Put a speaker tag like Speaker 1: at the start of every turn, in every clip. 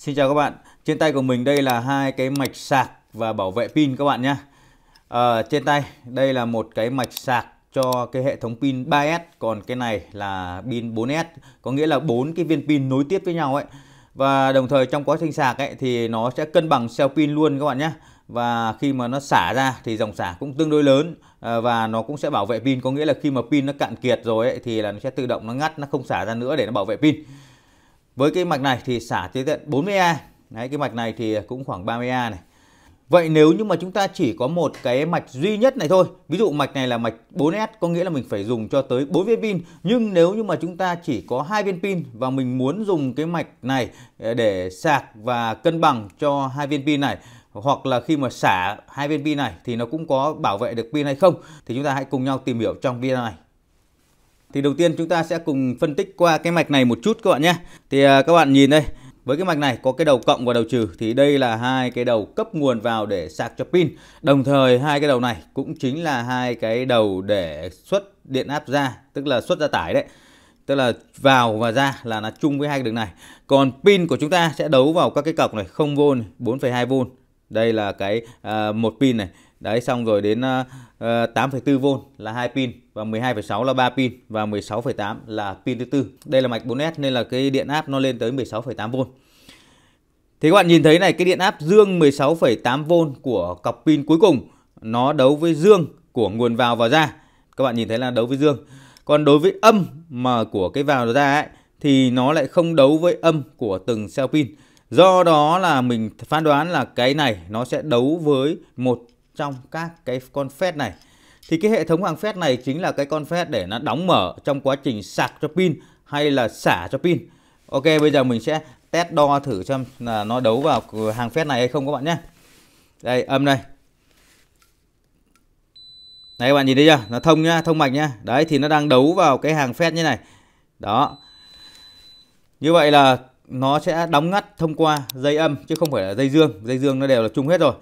Speaker 1: Xin chào các bạn, trên tay của mình đây là hai cái mạch sạc và bảo vệ pin các bạn nhé. À, trên tay đây là một cái mạch sạc cho cái hệ thống pin 3S, còn cái này là pin 4S, có nghĩa là bốn cái viên pin nối tiếp với nhau ấy. Và đồng thời trong quá trình sạc ấy thì nó sẽ cân bằng cell pin luôn các bạn nhé. Và khi mà nó xả ra thì dòng xả cũng tương đối lớn ờ, và nó cũng sẽ bảo vệ pin, có nghĩa là khi mà pin nó cạn kiệt rồi ấy thì là nó sẽ tự động nó ngắt, nó không xả ra nữa để nó bảo vệ pin. Với cái mạch này thì xả tới tận 40A. Đấy, cái mạch này thì cũng khoảng 30A này. Vậy nếu như mà chúng ta chỉ có một cái mạch duy nhất này thôi, ví dụ mạch này là mạch 4S có nghĩa là mình phải dùng cho tới 4 viên pin, nhưng nếu như mà chúng ta chỉ có hai viên pin và mình muốn dùng cái mạch này ờ, để sạc và cân bằng cho hai viên pin này hoặc là khi mà xả hai viên pin này thì nó cũng có bảo vệ được pin hay không thì chúng ta hãy cùng nhau tìm hiểu trong video này. Thì đầu tiên chúng ta sẽ cùng phân tích qua cái mạch này một chút các bạn nhé. Thì à, các bạn nhìn đây, với cái mạch này có cái đầu cộng và đầu trừ thì đây là hai cái đầu cấp nguồn vào để sạc cho pin. Đồng thời hai cái đầu này cũng chính là hai cái đầu để xuất điện áp ra, tức là xuất ra tải đấy. Tức là vào và ra là nó chung với hai cái đường này. Còn pin của chúng ta sẽ đấu vào các cái cọc này 0V, 4,2V. Đây là cái uh, một pin này. Đấy xong rồi đến uh, 8,4V là hai pin và 12,6 là 3 pin và 16,8 là pin thứ tư. Đây là mạch 4S nên là cái điện áp nó lên tới 16,8V. Thì các bạn nhìn thấy này cái điện áp dương 16,8V của cọc pin cuối cùng nó đấu với dương của nguồn vào và ra. Các bạn nhìn thấy là đấu với dương. Còn đối với âm mà của cái vào ra ấy thì nó lại không đấu với âm của từng cell pin. Do đó là mình phán đoán là cái này nó sẽ đấu với một trong các cái con FET này thì cái hệ thống hàng FET này chính là cái con FET để nó đóng mở trong quá trình sạc cho pin hay là xả cho pin Ok bây giờ mình sẽ test đo thử xem là nó đấu vào hàng FET này hay không các bạn nhé đây âm đây Đấy các bạn nhìn thấy chưa? Nó thông nhá, thông mạch nhá. Đấy thì nó đang đấu vào cái hàng phét như này. Đó. Như vậy là nó sẽ đóng ngắt thông qua dây âm chứ không phải là dây dương, dây dương nó đều là chung hết rồi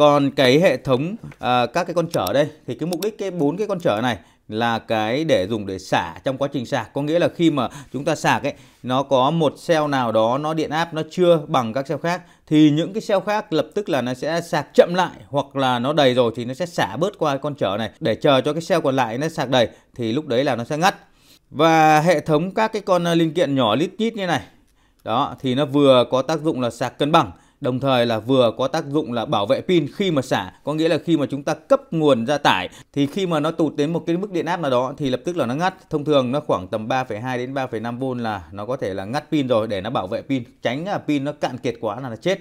Speaker 1: còn cái hệ thống à, các cái con trở đây thì cái mục đích cái bốn cái con trở này là cái để dùng để xả trong quá trình sạc có nghĩa là khi mà chúng ta sạc ấy nó có một cell nào đó nó điện áp nó chưa bằng các cell khác thì những cái cell khác lập tức là nó sẽ sạc chậm lại hoặc là nó đầy rồi thì nó sẽ xả bớt qua con trở này để chờ cho cái cell còn lại nó sạc đầy thì lúc đấy là nó sẽ ngắt và hệ thống các cái con à, linh kiện nhỏ lít nhít như này đó thì nó vừa có tác dụng là sạc cân bằng đồng thời là vừa có tác dụng là bảo vệ pin khi mà xả có nghĩa là khi mà chúng ta cấp nguồn ra tải thì khi mà nó tụt đến một cái mức điện áp nào đó thì lập tức là nó ngắt thông thường nó khoảng tầm 3,2 đến 3,5 v là nó có thể là ngắt pin rồi để nó bảo vệ pin tránh là pin nó cạn kiệt quá là nó chết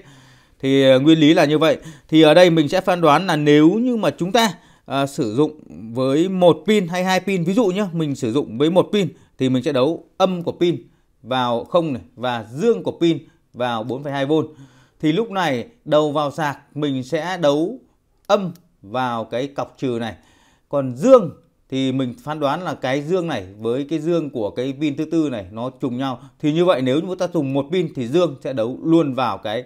Speaker 1: thì ờ, nguyên lý là như vậy thì ở đây mình sẽ phán đoán là nếu như mà chúng ta à, sử dụng với một pin hay hai pin ví dụ nhé mình sử dụng với một pin thì mình sẽ đấu âm của pin vào không này và dương của pin vào 4,2V thì lúc này đầu vào sạc mình sẽ đấu âm vào cái cọc trừ này còn dương thì mình phán đoán là cái dương này với cái dương của cái pin thứ tư này nó trùng nhau thì như vậy nếu chúng ta dùng một pin thì dương sẽ đấu luôn vào cái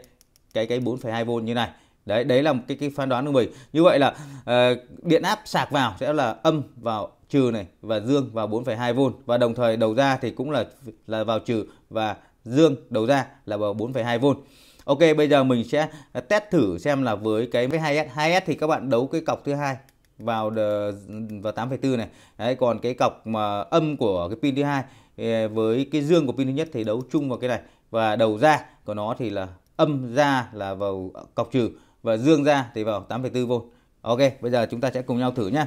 Speaker 1: cái cái 4,2V như này đấy đấy là một cái cái phán đoán của mình như vậy là uh, điện áp sạc vào sẽ là âm vào trừ này và dương vào 4,2V và đồng thời đầu ra thì cũng là là vào trừ và dương đầu ra là vào 4,2V Ok bây giờ mình sẽ test thử xem là với cái với 2S 2S thì các bạn đấu cái cọc thứ hai vào the, vào 8,4 này. Đấy còn cái cọc mà âm của cái pin thứ hai với cái dương của pin thứ nhất thì đấu chung vào cái này và đầu ra của nó thì là âm ra là vào cọc trừ và dương ra thì vào 8,4V. Ok, bây giờ chúng ta sẽ cùng nhau thử nhé.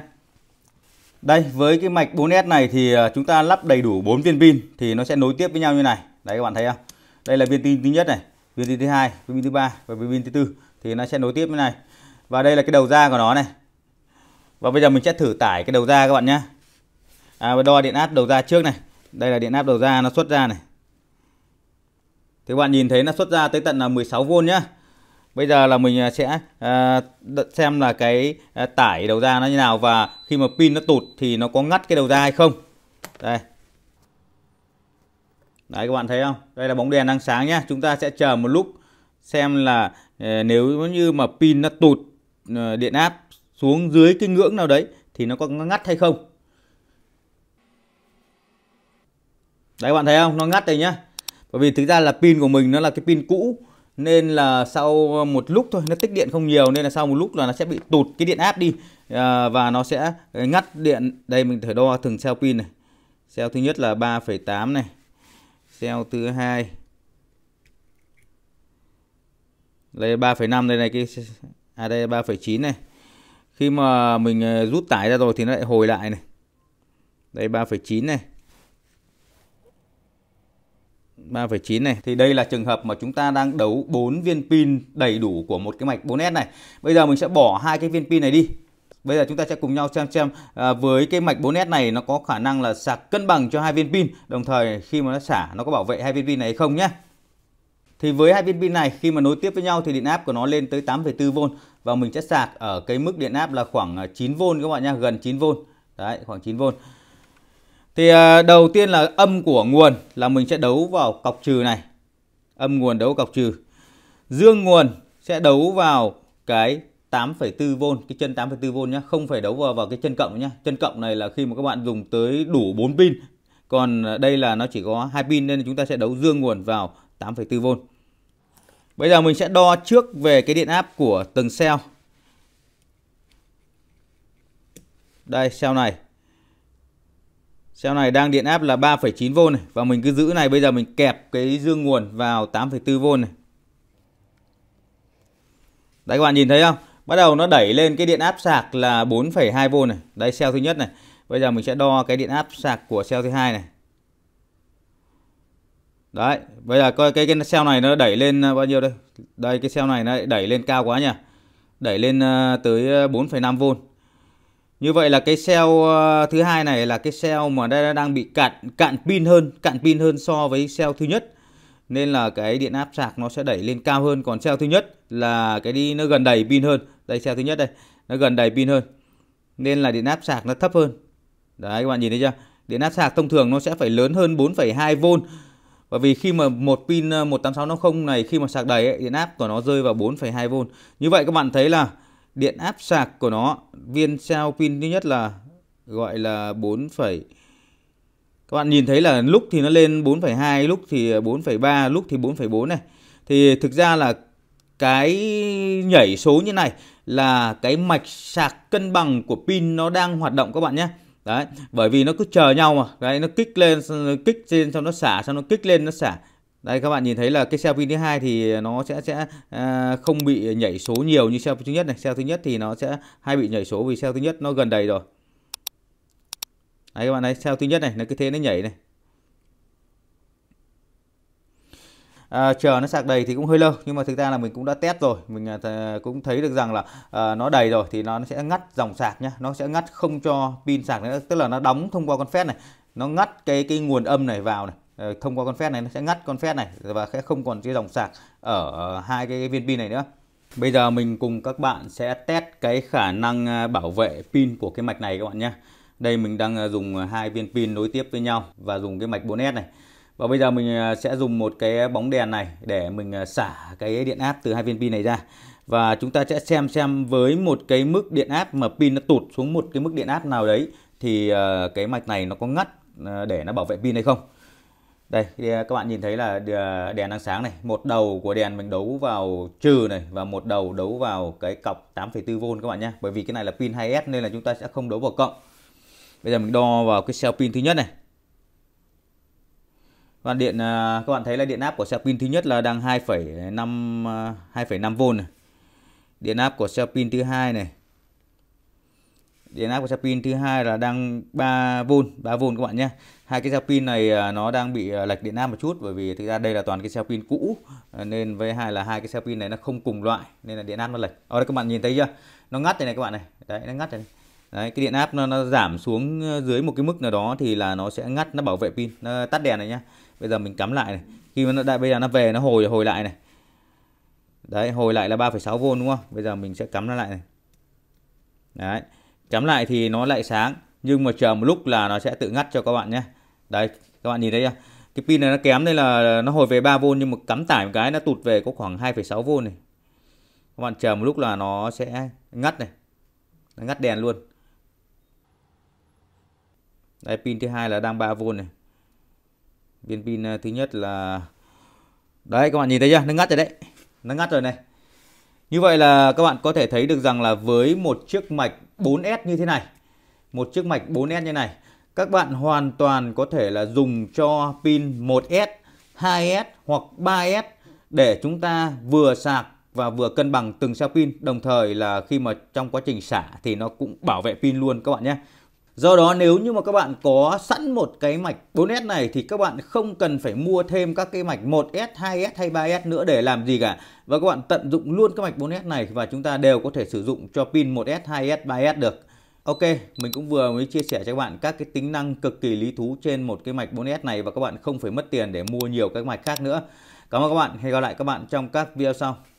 Speaker 1: Đây, với cái mạch 4S này thì à, chúng ta lắp đầy đủ 4 viên pin thì nó sẽ nối tiếp với nhau như này. Đấy các bạn thấy không? Đây là viên pin thứ nhất này, viên thứ hai viên thứ ba và viên thứ tư thì nó sẽ nối tiếp như này và đây là cái đầu ra của nó này và bây giờ mình sẽ thử tải cái đầu ra các bạn nhé à, đo điện áp đầu ra trước này đây là điện áp đầu ra nó xuất ra này thì các bạn nhìn thấy nó xuất ra tới tận là 16V nhá bây giờ là mình à, sẽ à, xem là cái à, tải đầu ra nó như nào và khi mà pin nó tụt thì nó có ngắt cái đầu ra hay không đây Đấy các bạn thấy không? Đây là bóng đèn đang sáng nhé. Chúng ta sẽ chờ một lúc xem là ờ, nếu như mà pin nó tụt ờ, điện áp xuống dưới cái ngưỡng nào đấy thì nó có ngắt hay không. Đấy các bạn thấy không? Nó ngắt đây nhá. Bởi vì thực ra là pin của mình nó là cái pin cũ nên là sau một lúc thôi nó tích điện không nhiều nên là sau một lúc là nó sẽ bị tụt cái điện áp đi ờ, và nó sẽ ngắt điện. Đây mình thử đo từng cell pin này. Cell thứ nhất là 3,8 này Cell thứ hai Đây năm đây này cái à đây ba phẩy chín này. Khi mà mình ờ, rút tải ra rồi thì nó lại hồi lại này. Đây ba phẩy chín này. 3,9 này thì đây là trường hợp mà chúng ta đang đấu 4 viên pin đầy đủ của một cái mạch 4S này. Bây giờ mình sẽ bỏ hai cái viên pin này đi Bây giờ chúng ta sẽ cùng nhau xem xem à, với cái mạch 4S này nó có khả năng là sạc cân bằng cho hai viên pin, đồng thời khi mà nó xả nó có bảo vệ hai viên pin này hay không nhé. Thì với hai viên pin này khi mà nối tiếp với nhau thì điện áp của nó lên tới 8,4V và mình sẽ sạc ở cái mức điện áp là khoảng 9V à, các bạn nhé, gần 9V. Đấy, khoảng 9V. Thì à, đầu tiên là âm của nguồn là mình sẽ đấu vào cọc trừ này. Âm nguồn đấu cọc trừ. Dương nguồn sẽ đấu vào cái 8,4V cái chân 8,4V nhá không phải đấu vào vào cái chân cộng nhá chân cộng này là khi mà các bạn dùng tới đủ 4 pin còn à, đây là nó chỉ có hai pin nên chúng ta sẽ đấu dương nguồn vào 8,4V bây giờ mình sẽ đo trước về cái điện áp của từng cell đây cell này cell này đang điện áp là 3,9V này và mình cứ giữ này bây giờ mình kẹp cái dương nguồn vào 8,4V này đấy các bạn nhìn thấy không bắt đầu nó đẩy lên cái điện áp sạc là 4,2V này đây cell thứ nhất này bây giờ mình sẽ đo cái điện áp sạc của cell thứ hai này đấy bây giờ coi cái cái cell này nó đẩy lên à, bao nhiêu đây đây cái cell này nó đẩy lên cao quá nhỉ đẩy lên à, tới 4,5V à, như vậy là cái cell thứ hai này là cái cell mà đã đang bị cạn cạn pin hơn cạn pin hơn so với cell thứ nhất nên là cái điện áp sạc nó sẽ đẩy lên cao hơn còn cell thứ nhất là cái đi nó gần đầy pin hơn đây xe thứ nhất đây nó gần đầy pin hơn nên là điện áp sạc nó thấp hơn đấy các bạn nhìn thấy chưa điện áp sạc thông thường nó sẽ phải lớn hơn 4,2V bởi vì khi mà một pin 18650 ờ, này khi mà sạc đầy ấy, điện áp của nó rơi vào 4,2V như vậy các bạn thấy là điện áp sạc của nó viên sao pin thứ nhất là gọi là 4, các bạn nhìn thấy là lúc thì nó lên 4,2, lúc thì 4,3, ờ, lúc thì 4,4 này. Thì thực ra là cái nhảy số như này là cái mạch sạc cân bằng của pin nó đang hoạt động các bạn nhé đấy bởi vì nó cứ chờ nhau mà đấy nó kích lên nó kích trên xong nó xả xong nó kích lên nó xả đây các bạn nhìn thấy là cái xe pin thứ hai thì nó sẽ sẽ à, không bị nhảy số nhiều như xe thứ nhất này xe thứ nhất thì nó sẽ hay bị nhảy số vì xe thứ nhất nó gần đầy rồi đấy các bạn thấy xe thứ nhất này nó cứ thế nó nhảy này à, chờ nó sạc đầy thì cũng hơi lâu nhưng mà thực ra là mình cũng đã test rồi mình à, cũng thấy được rằng là à, nó đầy rồi thì nó, nó sẽ ngắt dòng sạc nhá nó sẽ ngắt không cho pin sạc nữa tức là nó đóng thông qua con phét này nó ngắt cái cái nguồn âm này vào này ờ, thông qua con phét này nó sẽ ngắt con phét này và sẽ không còn cái dòng sạc ở ờ, hai cái viên pin này nữa Bây giờ mình cùng các bạn sẽ test cái khả năng à, bảo vệ pin của cái mạch này các bạn nhé. Đây mình đang à, dùng à, hai viên pin nối tiếp với nhau và dùng cái mạch 4S này. Và bây giờ mình à, sẽ dùng một cái bóng đèn này để mình à, xả cái điện áp từ hai viên pin này ra. Và chúng ta sẽ xem xem với một cái mức điện áp mà pin nó tụt xuống một cái mức điện áp nào đấy thì à, cái mạch này nó có ngắt để nó bảo vệ pin hay không. Đây các bạn nhìn thấy là đèn đang sáng này, một đầu của đèn mình đấu vào trừ này và một đầu đấu vào cái cọc 8,4V các bạn nhé. Bởi vì cái này là pin 2S nên là chúng ta sẽ không đấu vào cộng. Bây giờ mình đo vào cái cell pin thứ nhất này và vâng, điện à, các bạn thấy là điện áp của xe pin thứ nhất là đang 2,5 2,5V à, này. Điện áp của xe pin thứ hai này. Điện áp của xe pin thứ hai là đang 3V, 3V các bạn nhé. Hai cái xe pin này à, nó đang bị lệch điện áp một chút bởi vì thực ra đây là toàn cái xe pin cũ nên với hai là hai cái xe pin này nó không cùng loại nên là điện áp nó lệch. Ở đây các bạn nhìn thấy chưa? Nó ngắt này này các bạn này. Đấy nó ngắt này. Đấy, cái điện áp nó, nó giảm xuống ờ, dưới một cái mức nào đó thì là nó sẽ ngắt nó bảo vệ pin nó tắt đèn này nhá bây giờ mình cắm lại này khi mà nó đã bây giờ nó về nó hồi hồi lại này đấy hồi lại là 3,6V đúng không bây giờ mình sẽ cắm nó lại này đấy cắm lại thì nó lại sáng nhưng mà chờ một lúc là nó sẽ tự ngắt cho các bạn nhé đấy các bạn nhìn thấy chưa cái pin này nó kém đây là nó hồi về 3V nhưng mà cắm tải một cái nó tụt về có khoảng 2,6V này các bạn chờ một lúc là nó sẽ ngắt này nó ngắt đèn luôn đây pin thứ hai là đang 3V này. Viên pin ờ, thứ nhất là Đấy các bạn nhìn thấy chưa? Nó ngắt rồi đấy. Nó ngắt rồi này. Như vậy là các bạn có thể thấy được rằng là với một chiếc mạch 4S như thế này, một chiếc mạch 4S như này, các bạn hoàn toàn có thể là dùng cho pin 1S, 2S hoặc 3S để chúng ta vừa sạc và vừa cân bằng từng sao pin đồng thời là khi mà trong quá trình xả thì nó cũng bảo vệ pin luôn các bạn nhé. Do đó nếu như mà các bạn có sẵn một cái mạch 4S này thì các bạn không cần phải mua thêm các cái mạch 1S, 2S hay 3S nữa để làm gì cả. Và các bạn tận dụng luôn cái mạch 4S này và chúng ta đều có thể sử dụng cho pin 1S, 2S, 3S được. Ok, mình cũng vừa mới chia sẻ cho các bạn các cái tính năng cực kỳ lý thú trên một cái mạch 4S này và các bạn không phải mất tiền để mua nhiều các mạch khác nữa. Cảm ơn các bạn, hẹn gặp lại các bạn trong các video sau.